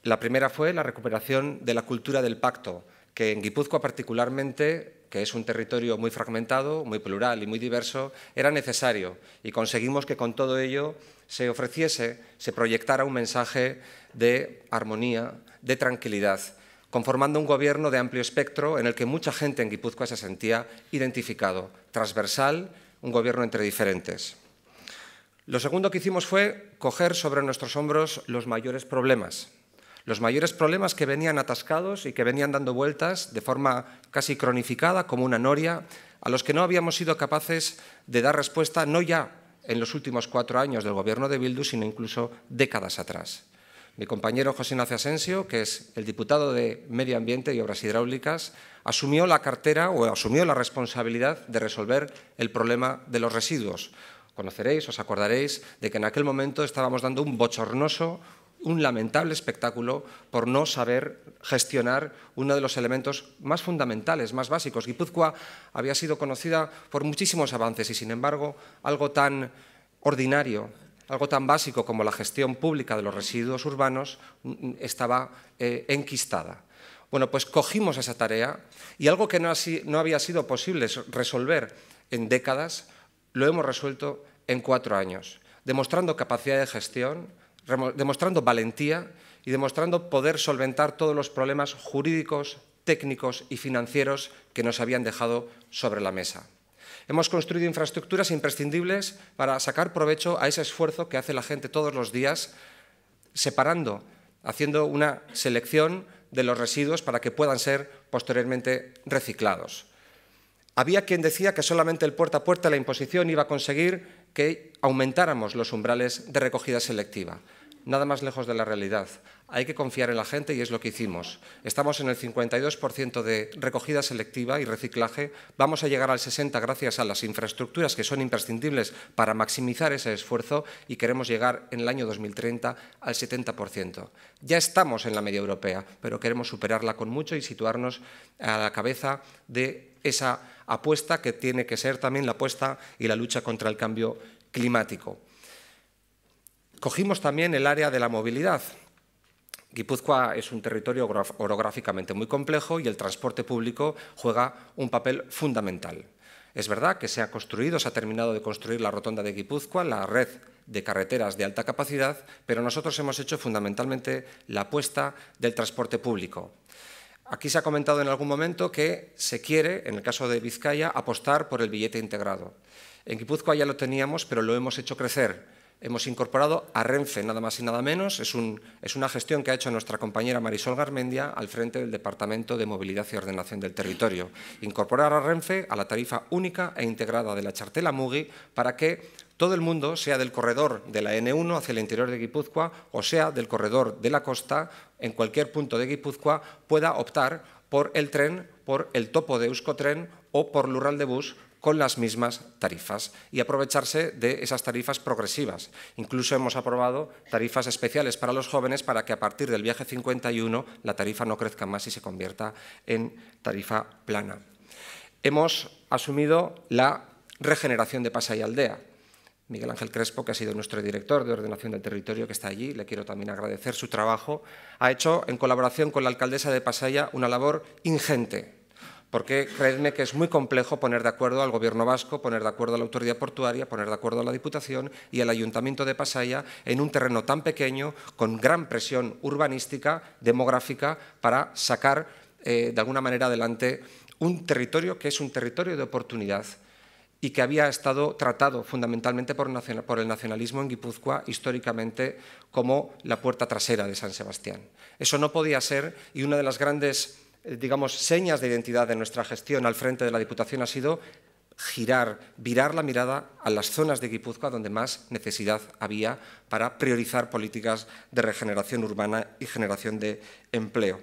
D: La primera fue la recuperación de la cultura del pacto, que en Guipúzcoa particularmente, que es un territorio muy fragmentado, muy plural y muy diverso, era necesario y conseguimos que con todo ello se ofreciese, se proyectara un mensaje de armonía, de tranquilidad, conformando un gobierno de amplio espectro en el que mucha gente en Guipúzcoa se sentía identificado, transversal, un gobierno entre diferentes. Lo segundo que hicimos fue coger sobre nuestros hombros los mayores problemas los mayores problemas que venían atascados y que venían dando vueltas de forma casi cronificada, como una noria, a los que no habíamos sido capaces de dar respuesta, no ya en los últimos cuatro años del gobierno de Bildu, sino incluso décadas atrás. Mi compañero José Ignacio Asensio, que es el diputado de Medio Ambiente y Obras Hidráulicas, asumió la cartera o asumió la responsabilidad de resolver el problema de los residuos. Conoceréis, os acordaréis de que en aquel momento estábamos dando un bochornoso un lamentable espectáculo por no saber gestionar uno de los elementos más fundamentales, más básicos. Guipúzcoa había sido conocida por muchísimos avances y, sin embargo, algo tan ordinario, algo tan básico como la gestión pública de los residuos urbanos mm, mm, estaba eh, enquistada. Bueno, pues cogimos esa tarea y algo que no había sido posible resolver en décadas, lo hemos resuelto en cuatro años, demostrando capacidad de gestión, demostrando valentía y demostrando poder solventar todos los problemas jurídicos, técnicos y financieros que nos habían dejado sobre la mesa. Hemos construido infraestructuras imprescindibles para sacar provecho a ese esfuerzo que hace la gente todos los días, separando, haciendo una selección de los residuos para que puedan ser posteriormente reciclados. Había quien decía que solamente el puerta a puerta, de la imposición, iba a conseguir que aumentáramos los umbrales de recogida selectiva nada más lejos de la realidad. Hay que confiar en la gente y es lo que hicimos. Estamos en el 52% de recogida selectiva y reciclaje. Vamos a llegar al 60% gracias a las infraestructuras que son imprescindibles para maximizar ese esfuerzo y queremos llegar en el año 2030 al 70%. Ya estamos en la media europea, pero queremos superarla con mucho y situarnos a la cabeza de esa apuesta que tiene que ser también la apuesta y la lucha contra el cambio climático. Cogimos también el área de la movilidad. Guipúzcoa es un territorio orográficamente muy complejo y el transporte público juega un papel fundamental. Es verdad que se ha construido, se ha terminado de construir la rotonda de Guipúzcoa, la red de carreteras de alta capacidad, pero nosotros hemos hecho fundamentalmente la apuesta del transporte público. Aquí se ha comentado en algún momento que se quiere, en el caso de Vizcaya, apostar por el billete integrado. En Guipúzcoa ya lo teníamos, pero lo hemos hecho crecer hemos incorporado a Renfe, nada más y nada menos. Es, una gestión que ha hecho nuestra compañera Marisol Garmendia al frente del Departamento de Movilidad y Ordenación del Territorio. Incorporar a Renfe a la tarifa única e integrada de la chartela MUGI para que todo el mundo, sea del corredor de la N1 hacia el interior de Guipúzcoa o sea del corredor de la costa, en cualquier punto de Guipúzcoa, pueda optar por el tren, por el topo de Euskotren o por Lural de Bus con las mismas tarifas y aprovecharse de esas tarifas progresivas. Incluso hemos aprobado tarifas especiales para los jóvenes para que a partir del viaje 51 la tarifa no crezca más y se convierta en tarifa plana. Hemos asumido la regeneración de y Aldea. Miguel Ángel Crespo, que ha sido nuestro director de ordenación del territorio, que está allí, le quiero también agradecer su trabajo, ha hecho, en colaboración con la alcaldesa de Pasaya, una labor ingente porque creedme que es muy complejo poner de acuerdo al Gobierno vasco, poner de acuerdo a la autoridad portuaria, poner de acuerdo a la Diputación y al Ayuntamiento de Pasaya en un terreno tan pequeño, con gran presión urbanística, demográfica, para sacar eh, de alguna manera adelante un territorio que es un territorio de oportunidad y que había estado tratado fundamentalmente por el nacionalismo en Guipúzcoa históricamente como la puerta trasera de San Sebastián. Eso no podía ser y una de las grandes eh, digamos, señas de identidad de nuestra gestión al frente de la Diputación ha sido girar, virar la mirada a las zonas de Guipúzcoa donde más necesidad había para priorizar políticas de regeneración urbana y generación de empleo.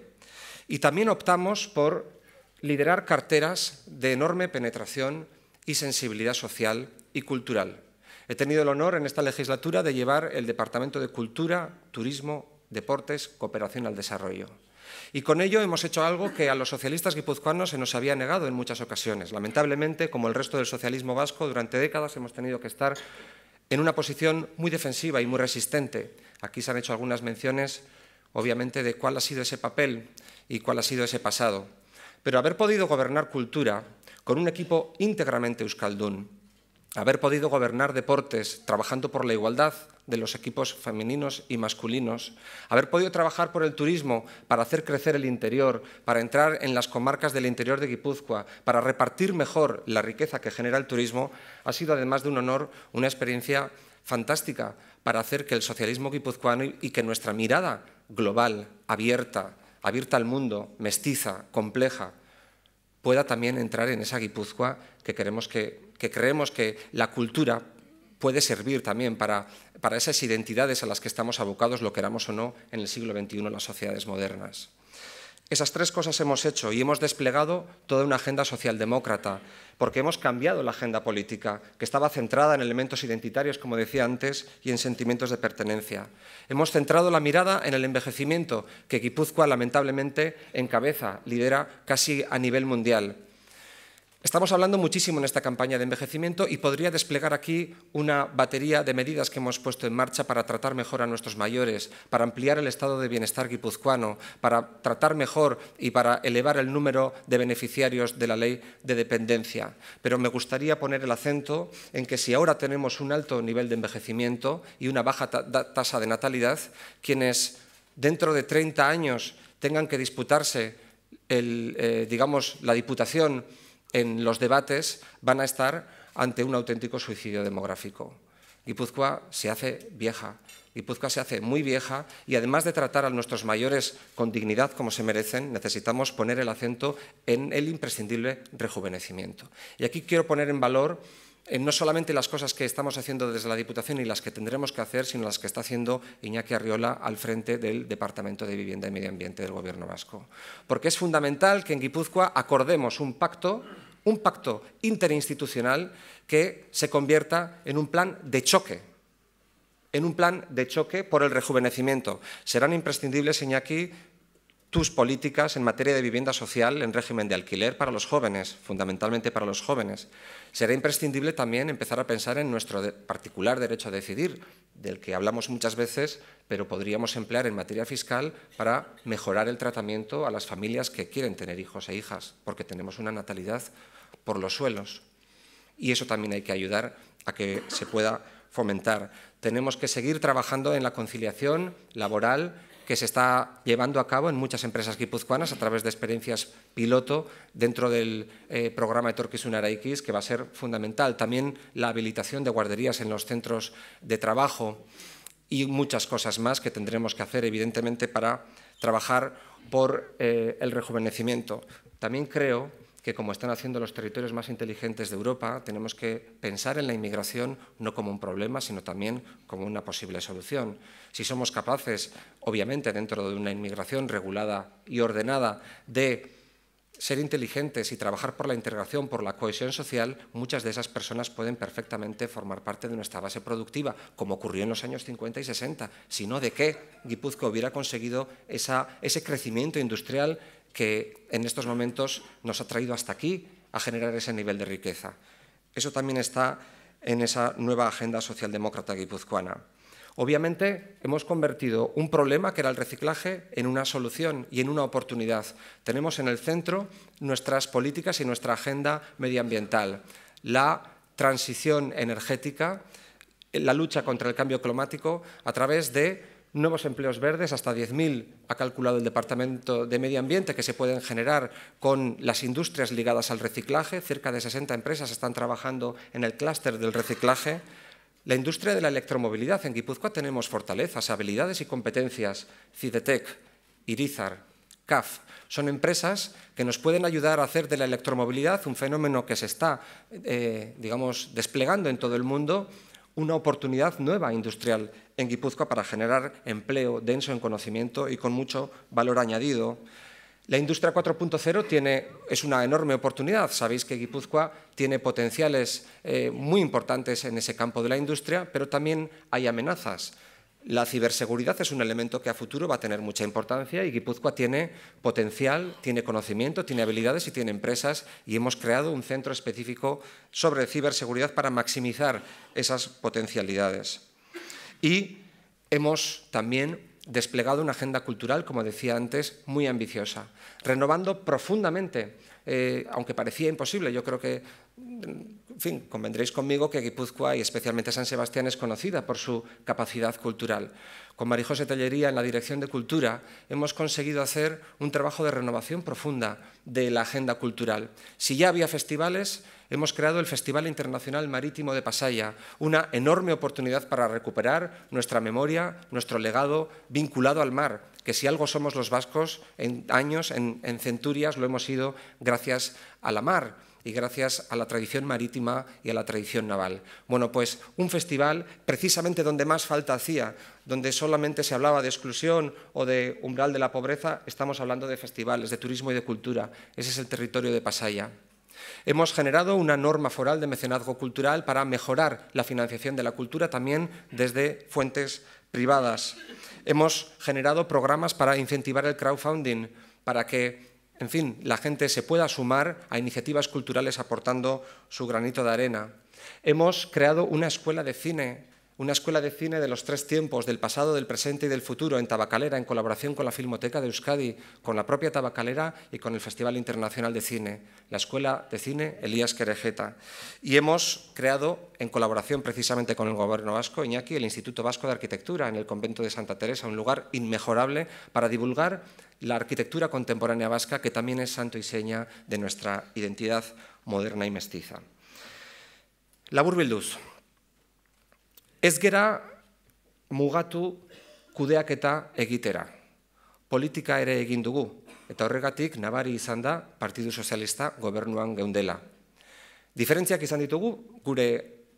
D: Y también optamos por liderar carteras de enorme penetración y sensibilidad social y cultural. He tenido el honor en esta legislatura de llevar el Departamento de Cultura, Turismo, Deportes, Cooperación al Desarrollo. Y con ello hemos hecho algo que a los socialistas guipuzcoanos se nos había negado en muchas ocasiones. Lamentablemente, como el resto del socialismo vasco, durante décadas hemos tenido que estar en una posición muy defensiva y muy resistente. Aquí se han hecho algunas menciones, obviamente, de cuál ha sido ese papel y cuál ha sido ese pasado. Pero haber podido gobernar cultura con un equipo íntegramente euskaldún, haber podido gobernar deportes trabajando por la igualdad de los equipos femeninos y masculinos, haber podido trabajar por el turismo para hacer crecer el interior, para entrar en las comarcas del interior de Guipúzcoa, para repartir mejor la riqueza que genera el turismo, ha sido además de un honor una experiencia fantástica para hacer que el socialismo guipuzcoano y que nuestra mirada global, abierta, abierta al mundo, mestiza, compleja, pueda también entrar en esa Guipúzcoa que queremos que que creemos que la cultura puede servir también para, esas identidades a las que estamos abocados, lo queramos o no, en el siglo XXI, en las sociedades modernas. Esas tres cosas hemos hecho y hemos desplegado toda una agenda socialdemócrata, porque hemos cambiado la agenda política, que estaba centrada en elementos identitarios, como decía antes, y en sentimientos de pertenencia. Hemos centrado la mirada en el envejecimiento, que Guipúzcoa lamentablemente encabeza, lidera casi a nivel mundial. Estamos hablando muchísimo en esta campaña de envejecimiento y podría desplegar aquí una batería de medidas que hemos puesto en marcha para tratar mejor a nuestros mayores, para ampliar el estado de bienestar guipuzcoano, para tratar mejor y para elevar el número de beneficiarios de la ley de dependencia. Pero me gustaría poner el acento en que si ahora tenemos un alto nivel de envejecimiento y una baja tasa de natalidad, quienes dentro de 30 años tengan que disputarse el, eh, digamos, la diputación en los debates van a estar ante un auténtico suicidio demográfico. Guipúzcoa se hace vieja, Guipúzcoa se hace muy vieja y además de tratar a nuestros mayores con dignidad como se merecen, necesitamos poner el acento en el imprescindible rejuvenecimiento. Y aquí quiero poner en valor eh, no solamente las cosas que estamos haciendo desde la Diputación y las que tendremos que hacer, sino las que está haciendo Iñaki Arriola al frente del Departamento de Vivienda y Medio Ambiente del Gobierno vasco. Porque es fundamental que en Guipúzcoa acordemos un pacto un pacto interinstitucional que se convierta en un plan de choque, en un plan de choque por el rejuvenecimiento. Serán imprescindibles, Iñaki, tus políticas en materia de vivienda social en régimen de alquiler para los jóvenes, fundamentalmente para los jóvenes. Será imprescindible también empezar a pensar en nuestro particular derecho a decidir, del que hablamos muchas veces, pero podríamos emplear en materia fiscal para mejorar el tratamiento a las familias que quieren tener hijos e hijas, porque tenemos una natalidad por los suelos. Y eso también hay que ayudar a que se pueda fomentar. Tenemos que seguir trabajando en la conciliación laboral que se está llevando a cabo en muchas empresas guipuzcoanas a través de experiencias piloto dentro del eh, programa de Torquis Unaraikis, que va a ser fundamental. También la habilitación de guarderías en los centros de trabajo y muchas cosas más que tendremos que hacer, evidentemente, para trabajar por eh, el rejuvenecimiento. También creo que, como están haciendo los territorios más inteligentes de Europa, tenemos que pensar en la inmigración no como un problema, sino también como una posible solución. Si somos capaces, obviamente, dentro de una inmigración regulada y ordenada, de ser inteligentes y trabajar por la integración, por la cohesión social, muchas de esas personas pueden perfectamente formar parte de nuestra base productiva, como ocurrió en los años 50 y 60. Si no, ¿de qué Guipúzcoa hubiera conseguido ese crecimiento industrial que en estos momentos nos ha traído hasta aquí a generar ese nivel de riqueza. Eso también está en esa nueva agenda socialdemócrata guipuzcoana. Obviamente hemos convertido un problema que era el reciclaje en una solución y en una oportunidad. Tenemos en el centro nuestras políticas y nuestra agenda medioambiental, la transición energética, la lucha contra el cambio climático a través de nuevos empleos verdes, hasta 10.000 ha calculado el Departamento de Medio Ambiente que se pueden generar con las industrias ligadas al reciclaje. Cerca de 60 empresas están trabajando en el clúster del reciclaje. La industria de la electromovilidad. En Guipúzcoa tenemos fortalezas, habilidades y competencias. Cidetec, Irizar, CAF. Son empresas que nos pueden ayudar a hacer de la electromovilidad un fenómeno que se está, eh, digamos, desplegando en todo el mundo una oportunidad nueva industrial en Guipúzcoa para generar empleo denso en conocimiento y con mucho valor añadido. La industria 4.0 es una enorme oportunidad. Sabéis que Guipúzcoa tiene potenciales eh, muy importantes en ese campo de la industria, pero también hay amenazas. La ciberseguridad es un elemento que a futuro va a tener mucha importancia y Guipúzcoa tiene potencial, tiene conocimiento, tiene habilidades y tiene empresas y hemos creado un centro específico sobre ciberseguridad para maximizar esas potencialidades. Y hemos también desplegado una agenda cultural, como decía antes, muy ambiciosa, renovando profundamente, eh, aunque parecía imposible, yo creo que mm, en fin, convendréis conmigo que Guipúzcoa y especialmente San Sebastián es conocida por su capacidad cultural. Con José Tellería en la Dirección de Cultura hemos conseguido hacer un trabajo de renovación profunda de la agenda cultural. Si ya había festivales, hemos creado el Festival Internacional Marítimo de Pasaya, una enorme oportunidad para recuperar nuestra memoria, nuestro legado vinculado al mar, que si algo somos los vascos en años, en, centurias, lo hemos sido gracias a la mar y gracias a la tradición marítima y a la tradición naval. Bueno, pues un festival precisamente donde más falta hacía, donde solamente se hablaba de exclusión o de umbral de la pobreza, estamos hablando de festivales, de turismo y de cultura. Ese es el territorio de Pasaya. Hemos generado una norma foral de mecenazgo cultural para mejorar la financiación de la cultura también desde fuentes privadas. Hemos generado programas para incentivar el crowdfunding, para que, en fin, la gente se pueda sumar a iniciativas culturales aportando su granito de arena. Hemos creado una escuela de cine una escuela de cine de los tres tiempos, del pasado, del presente y del futuro, en Tabacalera, en colaboración con la Filmoteca de Euskadi, con la propia Tabacalera y con el Festival Internacional de Cine, la Escuela de Cine Elías Querejeta. Y hemos creado, en colaboración precisamente con el Gobierno Vasco, Iñaki, el Instituto Vasco de Arquitectura, en el convento de Santa Teresa, un lugar inmejorable para divulgar la arquitectura contemporánea vasca, que también es santo y seña de nuestra identidad moderna y mestiza. La Burbilduz. Ez gera mugatu kudeak eta egitera. Politika ere egin dugu, eta horregatik nabari izan da Partidu Sozialista gobernuan geundela. Diferentziak izan ditugu gure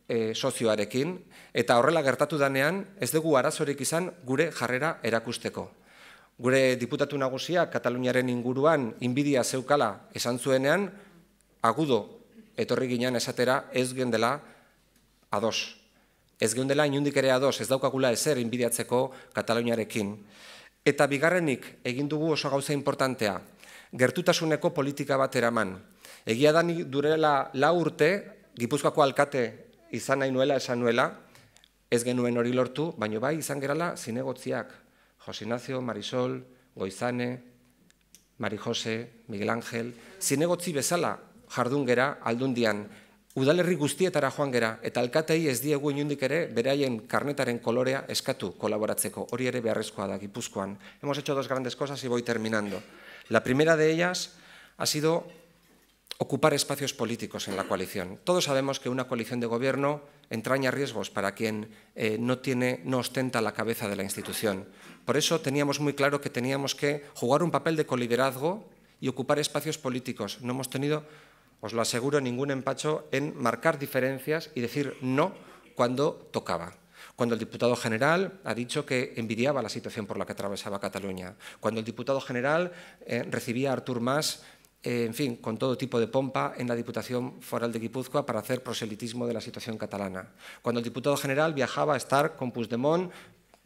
D: e, sozioarekin, eta horrela gertatu danean ez dugu arazorik izan gure jarrera erakusteko. Gure diputatu nagusia Kataluniaren inguruan inbidia zeukala esan zuenean, agudo etorri ginean esatera ez gendela ados ez geundela inundik ere ados, ez daukagula ezer inbidiatzeko Kataloniarekin. Eta bigarrenik, egin dugu oso gauza importantea, gertutasuneko politika bat eraman. Egia dani durela la urte, Gipuzkoako alkate izan nahi nuela, esan ez genuen hori lortu, baino bai izan gerala zinegotziak. Jose Ignacio, Marisol, Goizane, Marijose, Jose, Miguel Ángel, zinegotzi bezala jardungera aldundian. Udalerri guztietara gera, eta alkatei ez inundik ere beraien karnetaren kolorea eskatu kolaboratzeko. Hori ere da Hemos hecho dos grandes cosas y voy terminando. La primera de ellas ha sido ocupar espacios políticos en la coalición. Todos sabemos que una coalición de gobierno entraña riesgos para quien eh, no, tiene, no ostenta la cabeza de la institución. Por eso teníamos muy claro que teníamos que jugar un papel de coliderazgo y ocupar espacios políticos. No hemos tenido os lo aseguro, ningún empacho en marcar diferencias y decir no cuando tocaba. Cuando el diputado general ha dicho que envidiaba la situación por la que atravesaba Cataluña. Cuando el diputado general eh, recibía a Artur Mas eh, en fin, con todo tipo de pompa en la Diputación Foral de Guipúzcoa para hacer proselitismo de la situación catalana. Cuando el diputado general viajaba a estar con Puigdemont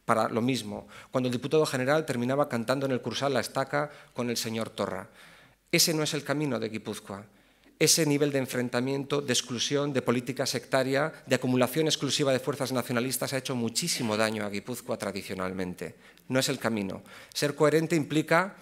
D: para lo mismo. Cuando el diputado general terminaba cantando en el Cursal La Estaca con el señor Torra. Ese no es el camino de Guipúzcoa ese nivel de enfrentamiento, de exclusión, de política sectaria, de acumulación exclusiva de fuerzas nacionalistas ha hecho muchísimo daño a Guipúzcoa tradicionalmente. No es el camino. Ser coherente implica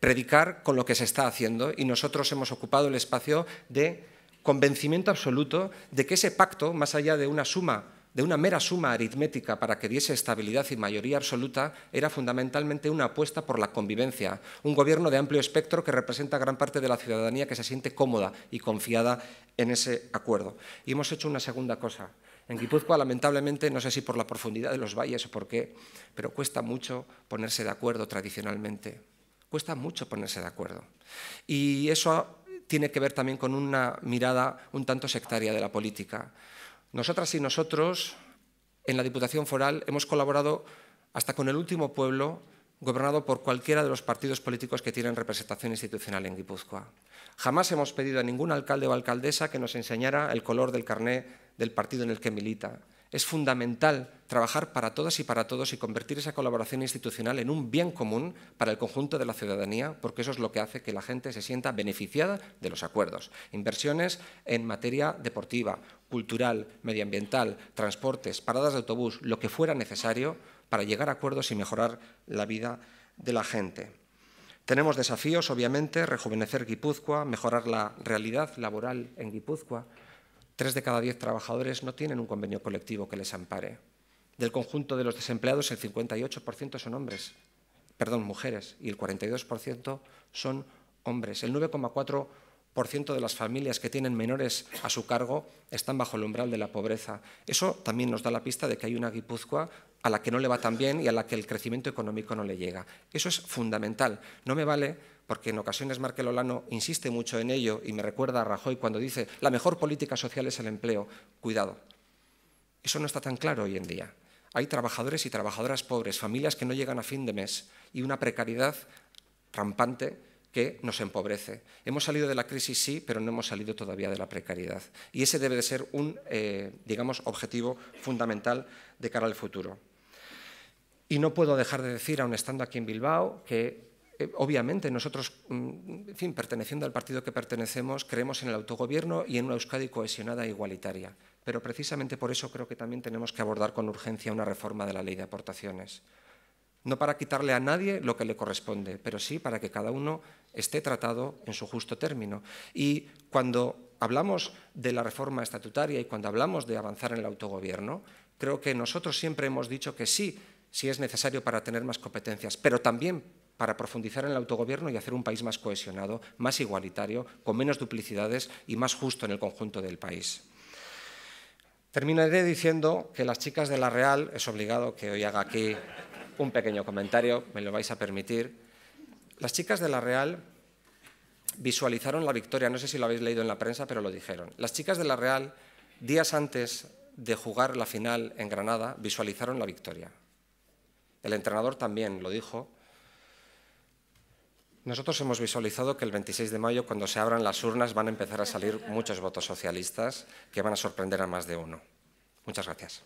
D: predicar con lo que se está haciendo y nosotros hemos ocupado el espacio de convencimiento absoluto de que ese pacto, más allá de una suma de una mera suma aritmética para que diese estabilidad y mayoría absoluta era fundamentalmente una apuesta por la convivencia, un gobierno de amplio espectro que representa a gran parte de la ciudadanía que se siente cómoda y confiada en ese acuerdo. Y hemos hecho una segunda cosa. En Guipúzcoa, lamentablemente, no sé si por la profundidad de los valles o por qué, pero cuesta mucho ponerse de acuerdo tradicionalmente. Cuesta mucho ponerse de acuerdo. Y eso tiene que ver también con una mirada un tanto sectaria de la política. Nosotras y nosotros, en la Diputación Foral, hemos colaborado hasta con el último pueblo gobernado por cualquiera de los partidos políticos que tienen representación institucional en Guipúzcoa. Jamás hemos pedido a ningún alcalde o alcaldesa que nos enseñara el color del carné del partido en el que milita. Es fundamental trabajar para todas y para todos y convertir esa colaboración institucional en un bien común para el conjunto de la ciudadanía, porque eso es lo que hace que la gente se sienta beneficiada de los acuerdos. Inversiones en materia deportiva, cultural, medioambiental, transportes, paradas de autobús, lo que fuera necesario para llegar a acuerdos y mejorar la vida de la gente. Tenemos desafíos, obviamente, rejuvenecer Guipúzcoa, mejorar la realidad laboral en Guipúzcoa, Tres de cada diez trabajadores no tienen un convenio colectivo que les ampare. Del conjunto de los desempleados, el 58% son hombres, perdón, mujeres, y el 42% son hombres. El 9,4% de las familias que tienen menores a su cargo están bajo el umbral de la pobreza. Eso también nos da la pista de que hay una Guipúzcoa a la que no le va tan bien y a la que el crecimiento económico no le llega. Eso es fundamental. No me vale porque en ocasiones Markel Olano insiste mucho en ello y me recuerda a Rajoy cuando dice la mejor política social es el empleo. Cuidado. Eso no está tan claro hoy en día. Hay trabajadores y trabajadoras pobres, familias que no llegan a fin de mes y una precariedad rampante que nos empobrece. Hemos salido de la crisis, sí, pero no hemos salido todavía de la precariedad. Y ese debe de ser un, eh, digamos, objetivo fundamental de cara al futuro. Y no puedo dejar de decir, aun estando aquí en Bilbao, que eh, obviamente nosotros, mm, en fin, perteneciendo al partido que pertenecemos, creemos en el autogobierno y en una Euskadi cohesionada e igualitaria. Pero precisamente por eso creo que también tenemos que abordar con urgencia una reforma de la ley de aportaciones no para quitarle a nadie lo que le corresponde, pero sí para que cada uno esté tratado en su justo término. Y cuando hablamos de la reforma estatutaria y cuando hablamos de avanzar en el autogobierno, creo que nosotros siempre hemos dicho que sí, sí es necesario para tener más competencias, pero también para profundizar en el autogobierno y hacer un país más cohesionado, más igualitario, con menos duplicidades y más justo en el conjunto del país. Terminaré diciendo que las chicas de La Real, es obligado que hoy haga aquí un pequeño comentario, me lo vais a permitir. Las chicas de la Real visualizaron la victoria, no sé si lo habéis leído en la prensa, pero lo dijeron. Las chicas de la Real, días antes de jugar la final en Granada, visualizaron la victoria. El entrenador también lo dijo. Nosotros hemos visualizado que el 26 de mayo, cuando se abran las urnas, van a empezar a salir muchos votos socialistas que van a sorprender a más de uno. Muchas gracias.